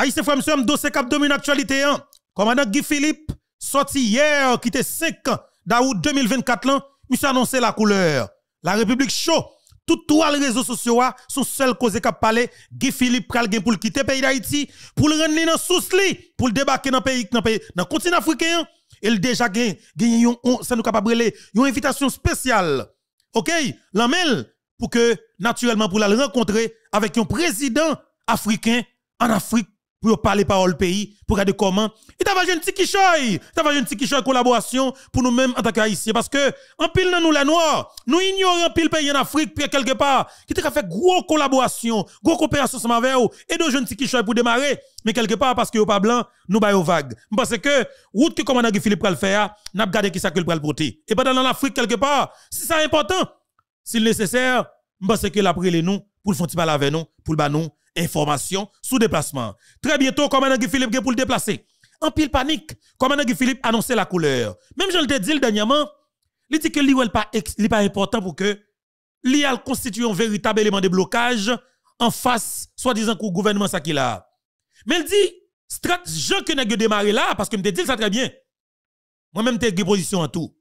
Aïe, François M. dossier cap domine actualité hein. Commandant Guy Philippe sorti hier qui était 5 d'août 2024 là, monsieur annoncé la couleur. La République chaud. Tout trois les réseaux sociaux hein, sont seuls cause cap parler Guy Philippe pral pour quitter pays d'Haïti pour le rendre dans sous pour le débarquer dans pays dans pays continent africain. Hein. Il déjà gagne gagne ça nous capable une invitation spéciale. OK, l'amel pour que naturellement pour la rencontrer avec un président africain en Afrique pour parler par le pays, pour regarder comment. Et t'as un petit kichoy, t'as un petit kichoy collaboration pour nous-mêmes en tant qu'Haïtiens. Parce que, en pile nous les Noirs, nous ignorons pile pays en Afrique, puis quelque part, qui t'a fait gros collaboration, gros coopération avec eux, et de jeunes petits pour démarrer. Mais quelque part, parce que yo pas blanc, nous baillons vague. Parce que, route que commandant Philippe le faire, ah, n'a pas gardé qui ça que le pral porter. Et pendant l'Afrique, quelque part, si ça est important, s'il nécessaire, parce que l'après les nous, pour le parler avec nous, pour le nous information sous déplacement. Très bientôt, commandant Guy Philippe pour le déplacer. En pile panique, commandant Guy Philippe annonçait la couleur. Même je le dit dernièrement, il dit que l'IOL n'est pas important pour que l'IAL constitue un véritable élément de blocage en face, soi-disant, au gouvernement ça qui Mais il dit, ne que pas démarrer là, parce que me dit ça très bien. Moi-même, que position en tout.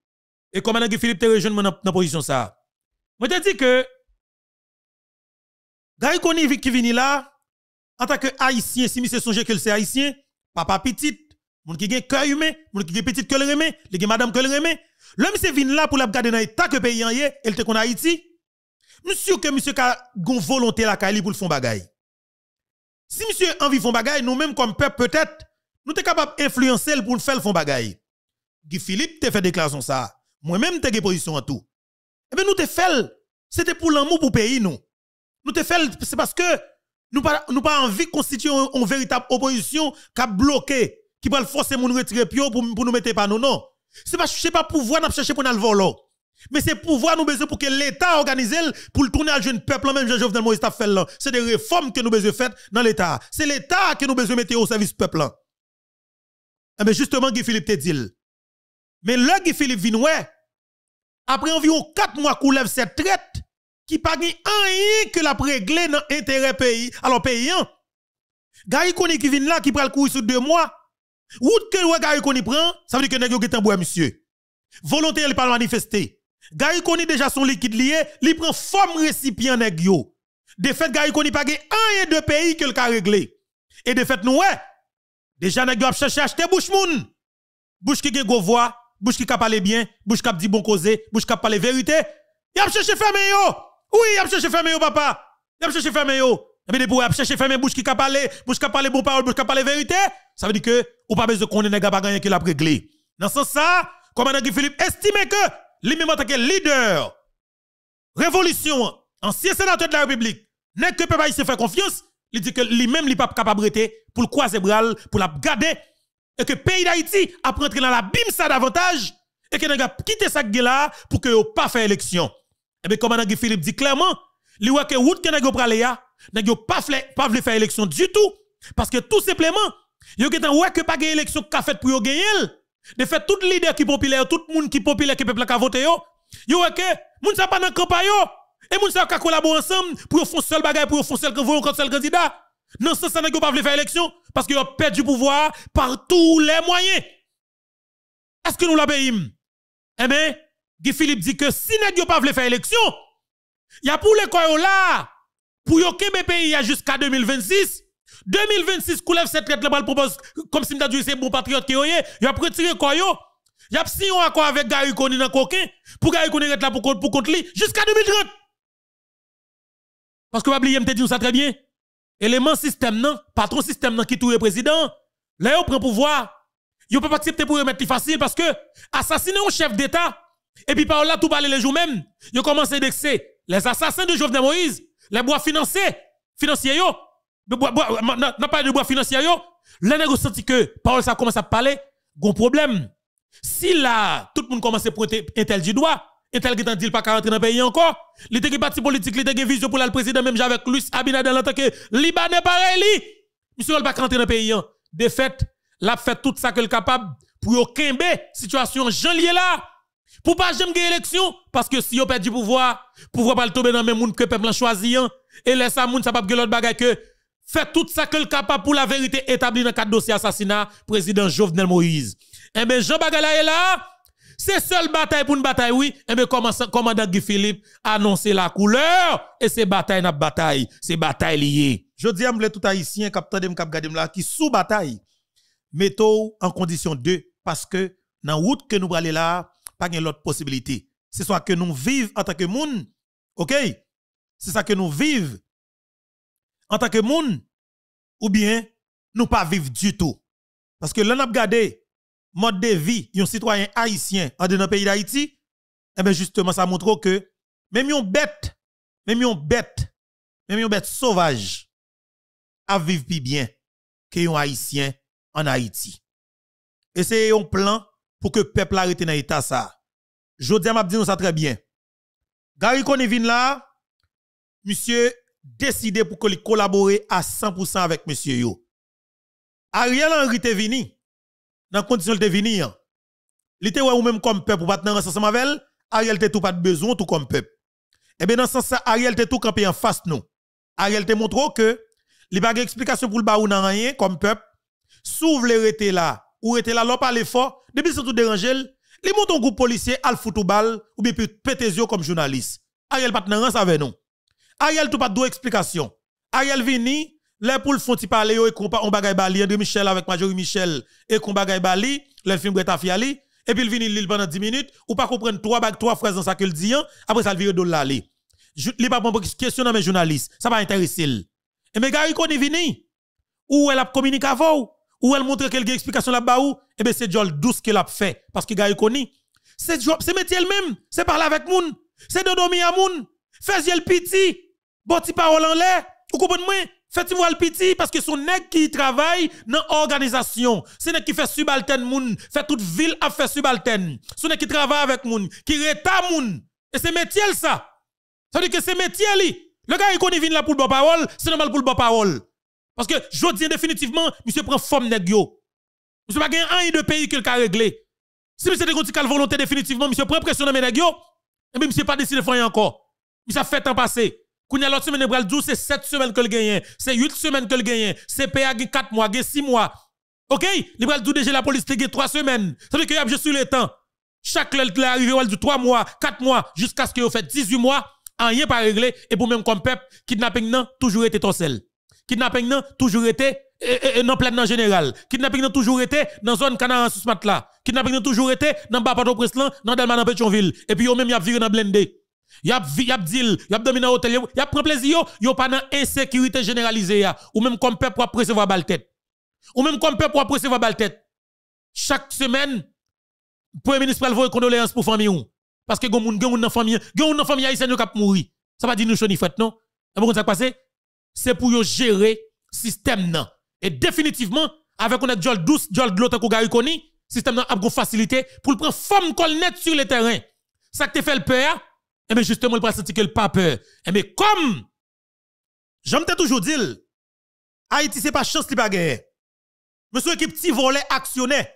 Et commandant Guy Philippe, te rejoint dans position ça. Moi, te dit que Gary Koni qui venu là, en tant que haïtien, si monsieur songe que c'est haïtien, papa petit, moun qui gen cœur humain, moun qui gen petit que le remè, le gen madame que le remè, le monsieur venu là pour la garder dans l'état que pays en yé, elle te kon Haïti. Monsieur que monsieur ka gon volonté la Kali pour le fond bagay. Si monsieur envie fond bagay, nous mêmes comme peuple peut-être, nous sommes capable d'influencer pour le faire fond bagay. Guy Philippe te fait déclaration ça. Moi-même t'es une position en tout. Eh bien nous te fait c'était pour l'amour pour pays nous. Nous te fait, c'est parce que nous pas nous pas envie de constituer une véritable opposition qui a bloqué, qui va forcer mon retirer pour, pour nous mettre pas nous, non. C'est pas, le pas pouvoir nous chercher pour nous le voler. Mais c'est pouvoir nous besoin pour que l'État organise pour le tourner à jeune peuple, même Jean-Jovenel Moïse a fait là. C'est des réformes que nous besoin faire dans l'État. C'est l'État que nous besoin mettre au service peuple mais eh justement, Guy Philippe te dit. Mais là, Guy Philippe vient, après environ 4 mois qu'on lève cette traite, qui pas rien que la régler dans intérêt pays. Alors payant. Gary Koni qui vient là qui prend le courir sous deux mois. Route que Gary Koni prend, ça veut dire que nèg yo est un bon monsieur. Volonté il pas manifester. Gary Koni déjà son liquide lié, il prend forme récipient nèg yo. De fait Gary Koni un rien de pays que le ka régler. Et de fait nous ouais. Déjà nèg yo a cherché acheter bouche moun. Bouche qui gen go voix, bouche qui ka parler bien, bouche qui dit bon causer, bouche qui parler vérité. Y a cherché fermer oui, il a cherché fermé yo, papa. Il a cherché fermer yo. y a eh pour chèche fermé bouche qui parle bouche qui parle bon parole, bouche qui parle vérité, ça veut dire que, ou pas besoin de ait n'a pas qui l'a réglé. Dans ce sens, commandant Philippe estime que, lui-même en tant que leader, révolution, ancien sénateur de la République, n'est que peuple se fait confiance, il dit que lui-même, il pas capable de pour le croiser bral, pour la garder, et que le pays d'Haïti a rentré dans la bim ça davantage, et que n'a quitté ça là pour que pas fait élection. Eh bien, comme Nagui Philippe dit clairement, li que route que pris pralé ya, nèg pas pas voulu faire élection du tout parce que tout simplement, yo getan ouais que pas gagne élection qu'a fait pour yo gagner. De fait tout leader qui populaire, tout monde qui populaire qui peut qui voté yo, yo ouais que moun sa pas dans campagne yo et moun sa ka collaborer ensemble pour faire seul bagage pour faire seul seul candidat. Non, ça, ça n'a pas voulu faire élection parce qu'ils ont perdu du pouvoir par tous les moyens. Est-ce que nous l'obéissons? Eh bien, Guy Philippe dit que si nèg pas voulu faire élection, y a pour les koyo là pour yo pays jusqu'à 2026. 2026 Koulev cette traite le propose comme si m'ta dit c'est bon patriote qui y a retiré koyo. Y a signé un quoi avec Gary Koni dans coquin pour Gary Koni là pour pour contre lui jusqu'à 2030. Parce que pas oublier m'te dit ça très bien. Élément système non, patron système non qui tourne président, là yo prend pouvoir. Yo peut pas accepter pour remettre facile parce que assassiner un chef d'état et puis par là, tout parler les jours même, ils ont commencé à indexer les assassins de Jovenel Moïse, les bois financiers, financiers yo, n'a pas de bois financiers yo, les négociants que Paul ça commence à parler, gros problème. Si là, tout le monde commence à pointer un tel du doigt, un tel qui t'en dit pas qu'à rentrer dans le pays encore, les était parti politique, il était vision pour le président même avec Luis Abinader en tant que Libanais pareil li. Monsieur il pas rentrer dans le pays. Hein. De fait, l'a fait tout ça qu'elle est capable pour qu'il situation janvier là. Pour pas jamais gagner élection, parce que si on perd du pouvoir, pouvoir pas le tomber dans le même monde que le peuple choisi, et laisse à monde, ça pas l'autre bagaille que, fait tout ça que le capable pour la vérité établie dans quatre dossiers assassinat, président Jovenel Moïse. Eh bien, Jean Bagala est là, c'est seule bataille pour une bataille, oui. Eh bien, commandant Guy Philippe annonce la couleur, et c'est bataille n'a bataille, c'est bataille liée. Je dis à tout haïtien, capteur de cap là, qui sous bataille, mettez en condition 2, parce que dans route que nous allons là, pas de l'autre possibilité. C'est soit que nous vivons en tant que monde. OK? C'est ça que nous vivons en tant que monde. Ou bien, nous pas vivre du tout. Parce que l'on a regardé mode de vie un citoyen haïtien en notre pays d'Haïti, eh bien justement, ça montre que même yon bête, même yon bête, même yon bête sauvage, à vivre plus bien que yon haïtien en Haïti. Et c'est un plan pour que le peuple arrête dans l'état ça. Jodi m'a dit nous ça très bien. Gary venu là, monsieur décidé pour collaborer à 100% avec monsieur yo. Ariel Henry te vini dans condition de venir. Il te hein. ou même comme peuple pour battre ensemble avec elle, Ariel te tout pas de besoin tout comme peuple. Eh bien dans ce sens Ariel te tout campé en face nous. Ariel te montré que li pas explication pour le baou nan rien comme peuple. S'ouvre les rete là ou était là, l'on parle fort, depuis surtout dérangé, les montons groupe policier al football ou bien yo comme journaliste. Ariel pas de avec nous. Ariel tout pas d'explication explication. Ariel vini, les poules font parler et combat on bagay bali André hein, Michel avec Majorie Michel et qu'on bagay bali, le film bretafiali et puis il vini l'île pendant 10 minutes ou pas comprendre trois bag trois phrases dans sa qu'il dit hein. après ça le vire de li. Li pas bon question dans mes journalistes, ça va intéresser. Et mais ils est vini ou elle a communiqué avant ou elle montre quelques explications là-bas où eh bien, c'est Jol douce qui l'a fait, parce que gars C'est c'est métier elle-même, c'est parler avec moun, c'est dormir à moun, fais le piti, bon ti parole en l'air, vous comprenez moi? Faites moi le piti, parce que son nèg qui travaille dans l'organisation, c'est nèg qui fait subalterne moun, fait toute ville à faire subalterne. Son nèg qui travaille avec moun, qui reta moun. Et c'est métier ça. Ça veut dire que c'est métier li. Le gars, il connaît vient là pour bon parole, c'est normal pour le bon parole. Parce que je dis définitivement, monsieur prend forme Monsieur Monsieur pas un deux pays qu'il a réglé. Si monsieur te la volonté définitivement, monsieur prend pression dans mes nèg yo, et monsieur pas décidé de faire encore. Monsieur fait temps passé. Quand l'autre semaine bral c'est 7 semaines que le gagne, c'est 8 semaines que le gagne, c'est PA 4 mois, 6 mois. OK, il bral déjà la police a 3 semaines. Ça veut dire que je suis le temps. Chaque lèl qui arrivé, ou 3 mois, 4 mois, jusqu'à ce qu'il vous fait 18 mois, rien pas réglé, et pour même comme peuple, kidnapping non, toujours été ton seul. Kidnapping nan toujours été en non plein dans général. Kidnapping nan toujours été dans zone Canaan sous mat là. Kidnapping nan toujours été dans bas de preslan dans Delma dans Pétionville et puis yo même y a viré dans il Y a y a deal, y a dominé dans hôtel, y a prend plaisir yo, yo pas dans insécurité généralisée ou même comme peuple pour recevoir balle tête. Ou même comme peuple pour recevoir balle tête. Chaque semaine Premier ministre va voyer condoléances pour famille ou parce que gens, moun gon dans famille, gon dans famille haïtienne qui a mouri. Ça pas dire nous choni fête non. Et bon ça passé c'est pour gérer système Et définitivement, avec un Jol douce Jol de l'autre Kougari le système nan a facilité pour prendre forme net sur le terrain. Ça te fait le peur, et eh bien justement, il pas sentir que le pas peur. Et eh bien comme, j'aime toujours dire, Haïti c'est pas chance qui pas gagner. Monsieur équipe petit volet actionné,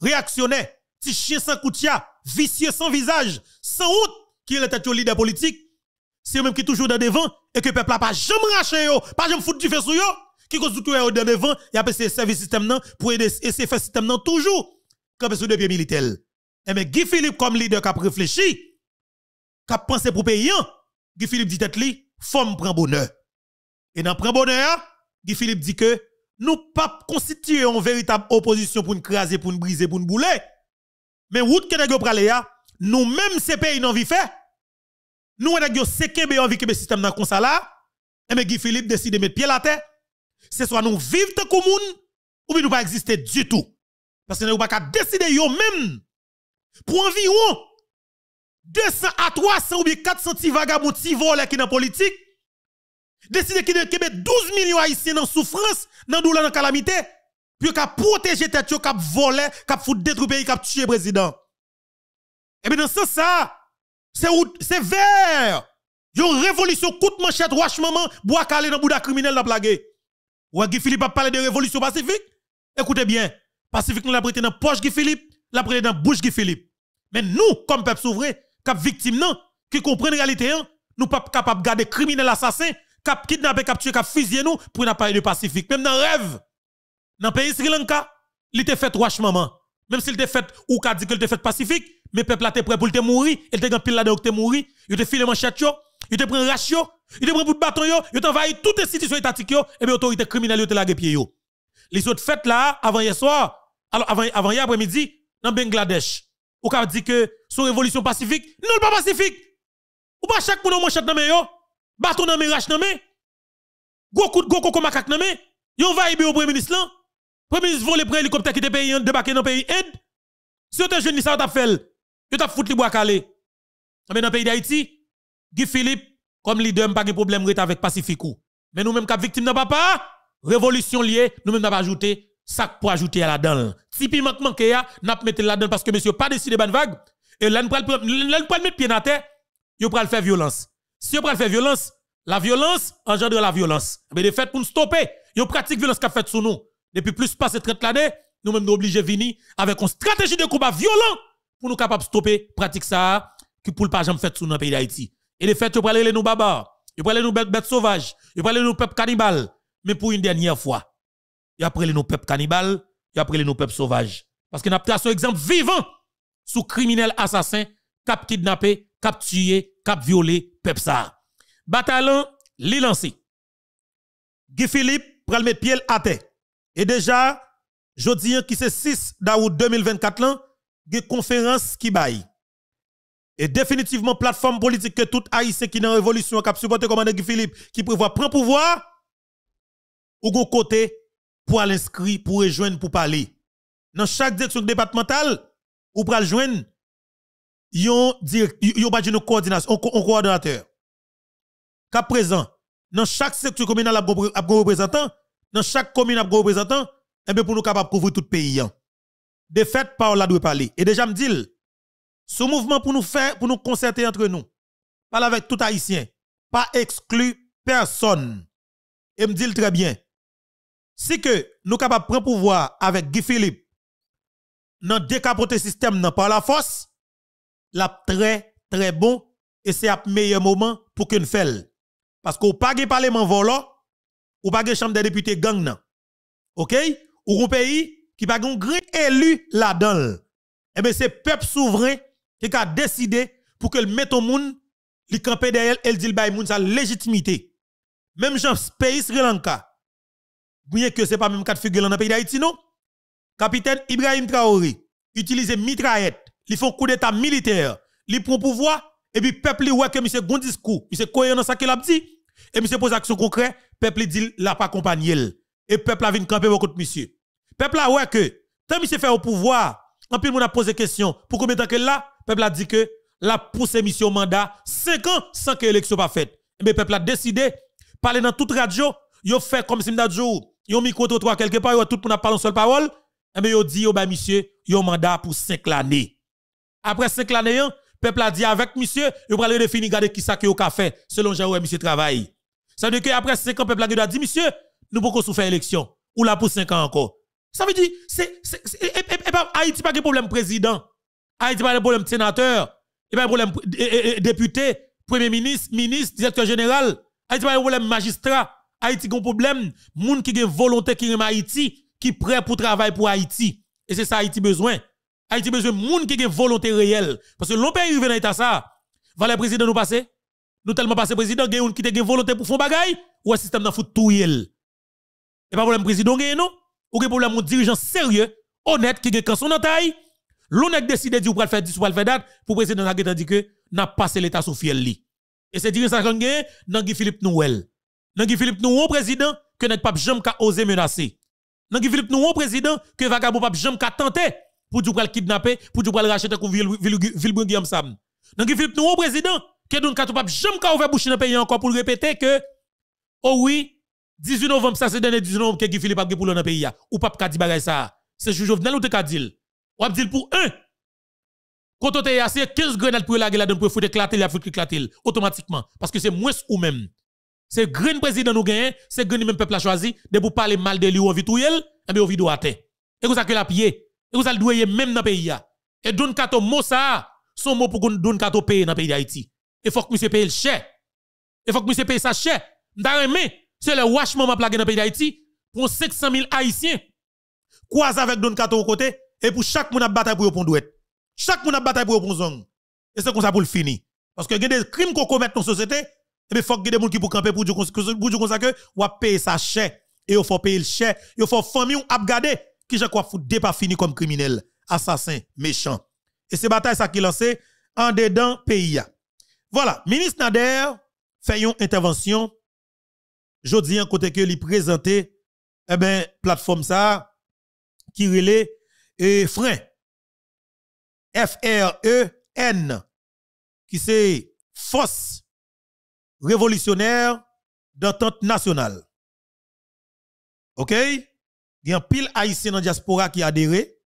réactionné, petit chien sans coutia, vicieux sans visage, sans route, qui est le tête leader politique, c'est eux même qui toujours dans devant et que le peuple n'a pas jamais raché yo, pas jamais foutu du feu sur eux, qui cause tout devant, il a passé service système non pour aider et c'est fait système toujours comme sous deux pieds militaires. Et eh mais Guy Philippe comme leader qui a réfléchi, qui a pensé pour payer, Guy Philippe dit tête li, forme prend bonheur. Et dans prend bonheur, Guy Philippe dit que nous pas constituer une véritable opposition pour nous craser, pour nous briser, pour nous bouler. Mais route que nous prenons, nous-mêmes, ces pays non fait nous, on a eu 5 ans que le système dans le là. Et eh mais Guy Philippe décide de mettre pied à la terre. C'est soit nous vivons le commun ou bien nous pas exister du tout. Parce que nous pas décidé décider nous-mêmes pour environ 200 à 300 ou bien 400 vagabonds, qui voleurs dans la politique. Décider qu'il y a 12 millions haïtiens dans souffrance, dans douleur, dans calamité. Puis qu'à protéger tête, qu'à voler, qu'à foutre détruire pays, qu'à tuer président. Et eh bien dans ce sens, c'est vert. Yon révolution coûte manchette wash maman bois calé dans bouda criminel la blague. Ou Guy Philippe a parlé de révolution pacifique. Écoutez bien, pacifique nous l'a prêté dans poche Guy Philippe, l'a prêté dans bouche Guy Philippe. Mais nous comme peuple souverain, cap victime non, qui comprennent réalité hein, nous pas capable garder criminel assassin, cap kidnapper, cap tuer, cap fusiller nous pour n'a parler de pacifique. Même dans rêve. Dans pays Sri Lanka, il était fait wash maman. Même s'il était fait ou qu'a dit qu'il était fait pacifique, mais peuple là t'es prêt pour te mourir, il te pile là dedans te mourir, il te file manchette yo, il te prend ratio, il te prend bout de bâton yo, il t'envahit toute institution étatique yo et eh bien autorité criminelle yo te la pied yo. Les autres fêtes là avant hier soir, alors avant avant hier après-midi dans Bangladesh, ou qu'a dit que son révolution pacifique, non pas pacifique. Ou pas chaque monde manchette dans main yo, bâton dans main rache dans main. go coup go coco macaque nan men. Yon va au premier ministre là. Premier ministre vole prend hélicoptère qui te paye débarquer dans pays aide. Si yon jeune ça t'a fait Yo t'a foutu le bois calé. Ah, mais dans le pays d'Haïti, Guy Philippe, comme leader, pas de problème avec Pacifico. Mais nous-mêmes, cap victime de papa, révolution liée, nous-mêmes, n'a pas ajouté, ça pour ajouter à la dent. Tipi manque manque a, n'a pas mettre la dent parce que monsieur pas décidé de vague. Et là, nous le mettre pied dans terre, yo pral faire violence. Si yo pral faire violence, la violence engendre la violence. Ah, mais de faits pour nous stopper, yo pratique violence qu'a fait sous nous. Depuis plus de 30 années, nous-mêmes, nous obligés venir avec une stratégie de combat violent pour nous capables de stopper pratique ça qui pour pas jamais fait sous dans pays d'Haïti. Et les fêtes, vous nos les nous barbares, vous parlez nous bêtes sauvages, vous parlez nos peuples cannibales, mais pour une dernière fois. Et après les nous peuples cannibales, et après les nous peuples sauvages. Parce que nous avons un exemple vivant sous criminel assassin, cap kidnappé, cap tué, cap violé, peuple ça. Batalan, li lancé. Guy Philippe pral mes pieds, à terre. Et déjà, jodi qui c'est 6 d'août 2024 là, des conférences qui baillent. Et définitivement, plateforme politique que tout haïtien qui est dans révolution, qui a supporté commandant Philippe, qui prévoit prendre pouvoir, ou gon côté pour l'inscrire, pour rejoindre, pour parler. Dans chaque direction départementale, ou pour rejoindre, yon y une coordination, un coordinateur. Qu'à présent, dans chaque secteur communal, a représentant, dans chaque commune, a représentant, et eh bien pour nous capable couvrir tout le pays défaite par la doit parler. Et déjà me dit, ce mouvement pour nous faire, pour nous concerter entre nous, parle avec tout haïtien, pas exclu personne. Et me dit très bien, si que nous capables prendre pouvoir avec Guy Philippe, dans décapoter système dans par la force, la très très bon et c'est le meilleur moment pour qu'une nous Parce qu'au peut pas de parlement volant, ou pas de chambre des députés gang OK? Ou pays qui pas un grand élu là-dedans. Eh bien, c'est peuple souverain qui a décidé pour que le mette au monde, le camper derrière, elle dit le monde sa légitimité. Même jean pays Sri Lanka, voyez que ce n'est pas même quatre figures dans le pays d'Haïti, non? Capitaine Ibrahim Traoré utilise mitraillette, il font coup d'état militaire, il prend pouvoir, et puis peuple li voit que monsieur bon discours, monsieur cohérent dans sa qu'il a dit, et monsieur pose action concrète, peuple dit l'a pas accompagné. Et peuple a vient camper de monsieur. Peuple a oué que, tant monsieur fait au pouvoir, en plus, on a posé question, pour combien de temps que là, peuple a dit que, la poussé mission mandat, 5 ans sans que l'élection pas faite. Mais eh peuple a décidé, parler dans toute radio, yo fait comme si m'dadjou, yo micro trois quelque part, yo tout pour n'a pas une seule parole, et eh bien yo dit, yo oh, bah monsieur, yo mandat pour 5 l'année. Après 5 l'année, hein, peuple a dit avec monsieur, yo pral définir garder qui ça que yo ka fait, selon genre monsieur travail. Ça veut dire que après 5 ans, peuple a dit, monsieur, nous pouvons souffrir élection. Ou là pour 5 ans encore. Ça veut dire, c'est, et, pas Haïti pas de problème président. Haïti pas de problème sénateur. Et pas de problème député, premier ministre, ministre, directeur général. Haïti pas de problème magistrat. Haïti a un problème. Moun qui a volonté qui aime Haïti, qui prêt pour travailler pour Haïti. Et c'est ça Haïti besoin. Haïti besoin moun qui a volonté réelle. Parce que l'on peut arriver dans l'état ça. Va président nous passer. Nous tellement passer président, qui a une volonté pour faire bagaille. Ou un système de fout tout yel. Et pas problème président, non? ou gen problème un dirigeant sérieux, honnête, qui gen son dans taille, l'on a décidé de faire 10 ou faire date pour président Nagé tandis que n'a passé l'État sous fiel Et c'est dire ça quand gen, nan Philippe Nouel. Nan Philippe Nouel, président, que n'est pas jamais ka osé menacer. Nan Philippe Nouel, président, que vagabond pas jamais ka tenter pour du pral kidnapper, pour du pral racheter comme Vilbrun Guillaume Sam. Nan Philippe Nouel, président, que nous ne pas jamais ka ouvert bouche dans pays encore pour répéter que, oh oui, 18 novembre, ça c'est dernier 18 novembre que Guy Philippe a pour le pays. Ou pas qu'a di bagaille ça. C'est juge Jovenel ou te ka dit. Ou a dit pour un. Quand on te assez 15 grenades pour la gueule donne pour foutre éclater, il faut éclater automatiquement parce que c'est moins ou même. C'est grand président nous gagne, c'est grand même peuple a choisi de vous parler mal de lui ou eh vit tout et bien on vit à Et vous avez que la pied. Et vous avez le même dans le pays Et donne kato mot ça, son mot pour donne kato payer dans pays d'Haïti. Et faut que monsieur paye le cher. Et faut que monsieur paye ça cher. M'ta mais c'est le wash maman plagué dans le pays d'Haïti pour 500 000 Haïtiens. Croise avec Don Kato au et pour chaque moun a bataille pour yon Chaque moun a bataille pour yon zong. Et c'est comme ça pour le fini. Parce que y des crimes qu'on commet dans la société, et eh faut que des gens qui pour camper pour dire comme ça que ou payer sa chè. et il faut payer le chèque, il faut famille ou abgadé qui je crois fout pas fini comme criminel, assassin, méchant. Et c'est bataille ça qui lancé en dedans pays. Voilà, ministre Nader fait une intervention jodi en côté que li présenté eh ben plateforme ça qui relait et frein F R E N qui c'est force révolutionnaire d'entente nationale OK il y a pile haïtien dans diaspora qui adhéré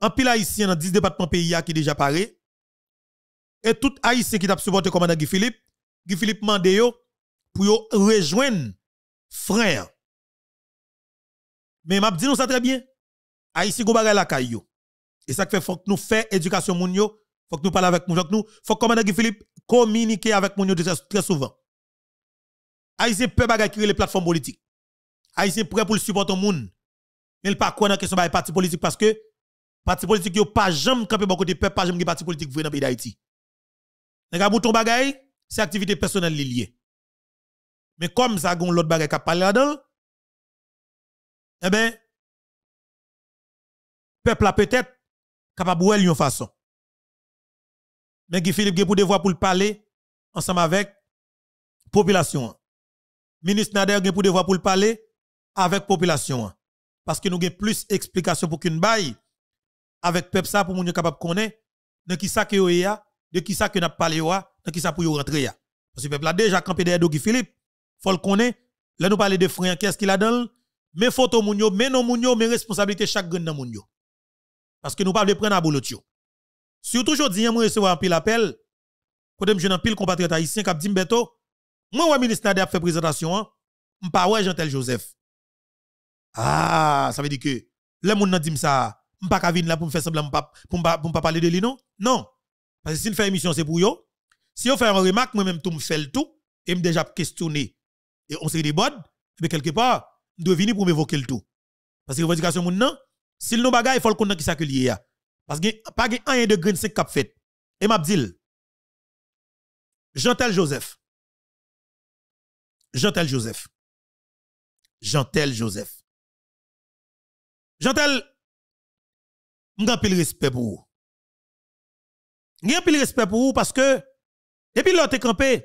en pile haïtien dans 10 départements pays qui déjà paré et tout haïtien qui t'a supporté commandant Guy Philippe Guy Philippe mandé pour rejoindre frère. Mais m'a dit nous ça très bien. Haïti go bagay la caillou. Et ça fait faut que nous faire éducation moun yo, faut que nous parlons avec moun, faut que nous faut commandant Philippe communiquer avec moun yo très souvent. Haïti peut bagay créer les plateformes politiques. Haïti prêt pour le supporter moun. Mais pas quoi dans question parti politique parce que parti politique yo pas jamais campé bon côté peuple, pas jamais parti politique vrai dans pays d'Haïti. Nèg bouton bagay, c'est activité personnelle liée. Mais comme ça, gon l'autre bagage qui parle là-dedans, eh le ben, peuple a peut-être capable de une façon. Mais Guy Philippe, pour devoir pour le parler, ensemble avec la population. Ministre Nader, pour devoir pour le parler, avec la population. Parce que nous avons plus d'explications pour qu'une baille avec peuple ça pour nous capable de connaître de qui ça que yo de qui ça que n'a parlé de qui ça pour rentrer Parce que le peuple a déjà campé derrière Guy Philippe faut le connaître. Là, nous parlons de frère, qu'est-ce qu'il a dans Mes photos, mounio, mes noms, mes responsabilités, chaque grain dans Parce que nous parlons de prendre à boulotio. Surtout aujourd'hui, je recevoir un pile appel. Quand je suis un pile compatriote haïtien qui a dit moi, le ministre a fait présentation, je ne pas Jean-Tel Joseph. Ah, ça veut dire que, le monde dit ça, je ne pas venir là pour me faire pour ne pas parler de lui, non? Non. Parce que si s'il fait émission, c'est pour eux. Si on fait une remarque, moi-même, tout me fait le tout, et me déjà questionné et on serait des bonnes, mais quelque part, nous devons venir pour m'évoquer le tout. Parce que revendication, mon non, s'il nous bagaille, il faut le connaître qui ça que Parce que pas un de grain 5 cap fait. Et m'a dit, jean Joseph. jean Joseph. jean Joseph. Jean-Tel, n'ai plus respect pour vous. J'ai plus le respect pour vous parce que, depuis l'autre campé,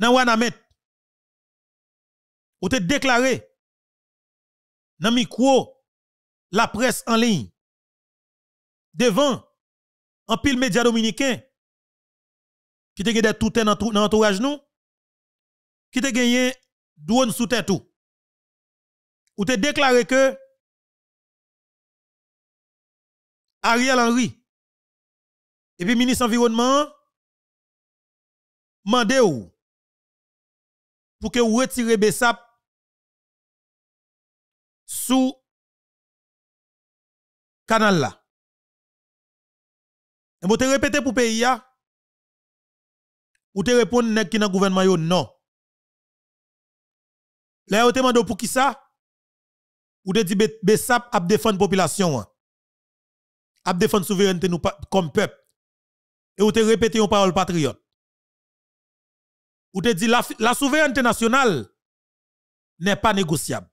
dans Wanamet, ou te déclaré dans micro la presse en ligne devant un pile média dominicain qui te gagné tout dans entourage, nous qui te gagné drone sous tête tout ou te déclaré que Ariel Henry et puis ministre environnement mandé ou pour que vous retirez Bessap sous canal là. Et vous te répétez pour pays là. Ou te répondre nek qui dans gouvernement yo non. Là vous te demandez pour qui ça vous te dit ap a défendre population hein. ap défendre souveraineté comme peuple. Et vous te répété une parole patriote. Vous te dit la, la souveraineté nationale n'est pas négociable.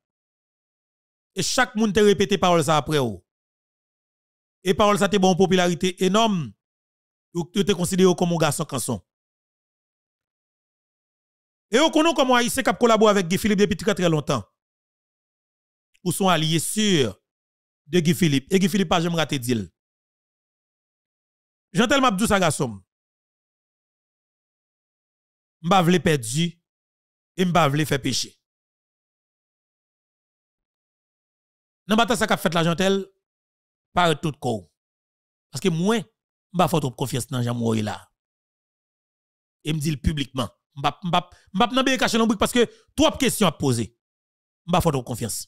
Et chaque monde te répété parole ça après ou. Et parole ça te bon popularité énorme. Ou te considéré comme un garçon canson. Et on connaît comment Haïtien qui collabore avec Guy Philippe depuis très très longtemps. Ou son allié sûr de Guy Philippe. Et Guy Philippe pas jamais raté deal. Jantel Mabdou garçon. M'bavle perdu et m'bavle fait péché. dans bataille ça qu'a fait gentelle, par tout corps parce que moi m'a faut trop confiance dans Jean Moïse là et me dit publiquement m'a ne vais pas bien parce que trois questions à poser m'a pas trop confiance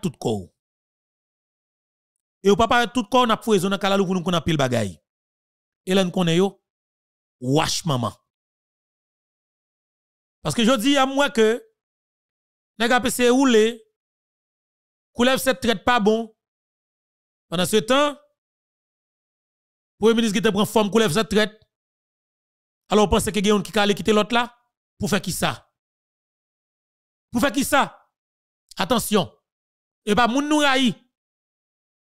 tout corps et ou pas tout corps n'a raison dans kalalou ou nous a pile bagaille et là nous connaît yo wash maman parce que je dis à moi que pas a se rouler. Koulev cette traite pas bon. Pendant ce temps, Premier ministre qui te prend forme Koulev cette traite. Alors pensez que quelqu'un qui allé quitter l'autre là pour faire qui ça Pour faire qui ça Attention. Et pas moun nous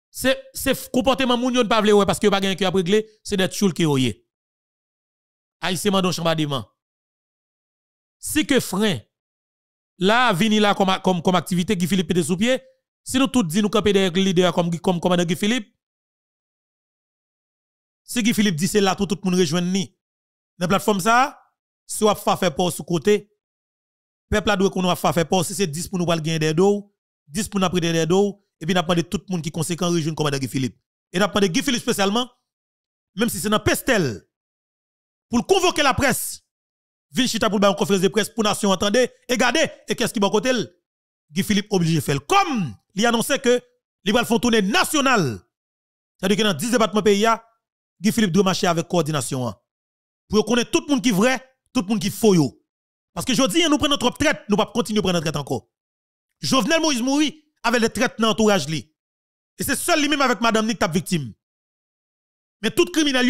C'est c'est comportement moun yon pas vle parce que pas gagne qui a régler, c'est d'être choul qui oyé. ma mandon chambadement. Si que frein là, vini là comme, comme, comme activité Guy Philippe était sous pied. Si nous tous disons nous camper des le leader comme, comme commandant Guy Philippe, si Guy Philippe dit c'est là tout, tout le monde rejoint ni. Dans la plateforme ça, si on fait faire sous côté, peuple a doit qu'on fait faire peur, si c'est 10 pour nous pas gagner des dos, 10 pour nous prendre des dos, et puis on tout le monde qui est conséquent rejoint commandant Guy Philippe. Et on Guy Philippe spécialement, même si c'est dans Pestel, pour convoquer la presse, Vin Chita pour une bah, conférence de presse pour nation entendez et gardez et qu'est-ce qui va côté Guy Philippe obligé faire comme il annonçait que les font font tourner national. C'est-à-dire que dans 10 départements pays Guy Philippe doit marcher avec coordination hein. pour connaître tout le monde qui est vrai, tout le monde qui est faux Parce que je dis hein, nous prenons notre traite. nous pas continuer à prendre notre traite encore. Jovenel Moïse Mouri avec les traites dans l'entourage lui. Et c'est seul lui-même avec madame Nick victime. Mais tout criminel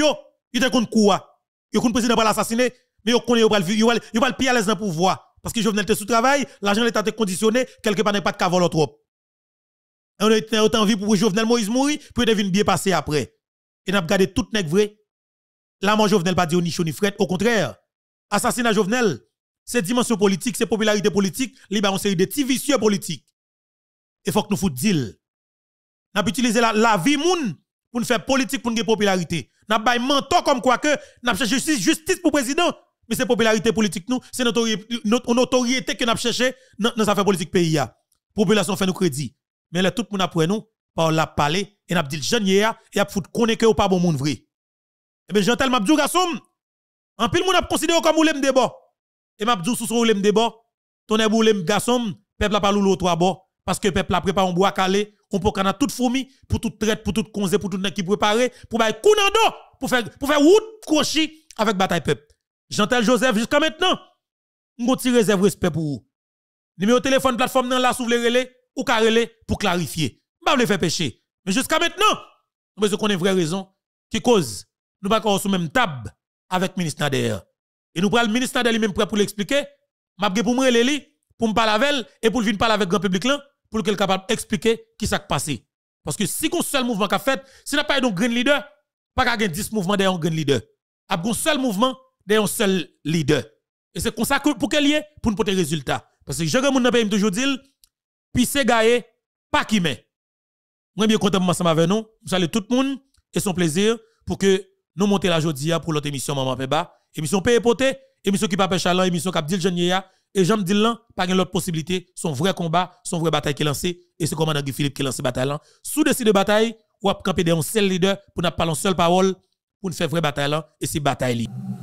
il te contre quoi Il le président pas l'assassiner, mais vous connaissez, vous pas le pire à l'aise dans le pouvoir. Parce que Jovenel était sous travail, l'argent est l'État était conditionné, quelque part n'est pas de cavolo trop. Et on était autant vie pour Jovenel Moïse mourir, pour devine bien passé après. Et n'a gardé tout nèg vrai. Là, moi, Jovenel pas dit ni chaud ni fret. Au contraire, assassinat Jovenel, c'est dimension politique, c'est popularité politique, libération ba on série de petits vicieux politiques. Et faut que nous fout deal. N'a utilisé la, la vie moun pour nous faire politique pour nous gagner popularité. N'a pas menton comme quoi que n'a cherché justice, justice pour président mais c'est popularité politique nous, c'est notre, autorité notoriété que nous cherché dans nos affaires politiques pays. Population fait nous crédit. Mais là, tout le monde après nous, par la parler, et nous dit jeune hier, et a foutu connaît que pas bon monde vrai. Et eh bien, j'entends Mabdou oh, Gassoum, en pile monde a considéré comme ou de débat. Et Mabdou sous son le débat, ton est de le Gassoum, peuple a pas l'autre à bord parce que peuple a préparé un bois calé, on peut qu'on a toute fourmi, pour toute traite, pour toute conseil, pour toute qui préparé, pour faire coup pour faire, pour faire route crochée avec bataille peuple jean Joseph jusqu'à maintenant. Nous petit réserve respect pour vous. Numéro téléphone plateforme dans la le relais ou carrelé pour clarifier. Pas le faire pécher. Mais jusqu'à maintenant, nous qu'on une vraie raison qui cause nous pas sur même table avec le ministre Nader. Et nous prenons le ministre Nader lui-même prêt pour l'expliquer. M'a pour me relais pour me parler avec et pour venir parler avec grand public là pour qu'il capable expliquer qui s'est passé. Parce que si un seul mouvement qu'a fait, si n'a pas un grand leader, pas qu'un 10 mouvements d'un un grand leader. A un seul mouvement de un seul leader. Et c'est comme ça pour qu'elle y ait, pour nous porter résultat. Parce que je remonte dans pas toujours dire, puis c'est gagné, eh, pas qui met. Moi, bien content de ensemble avec nous. Je salue tout le monde et son plaisir pour que nous montions la journée pour l'autre émission Maman Peba. Émission Pays Poté, émission qui pas chalant, émission qui dit le Et j'aime dire là, pas une autre possibilité, son vrai combat, son vrai bataille qui est lancé. Et c'est commandant Guy Philippe qui lance bataille là. Sous décide de bataille, ou à camper un seul leader pour nous pas en seule parole, pour nous faire vrai bataille là. Et c'est bataille là.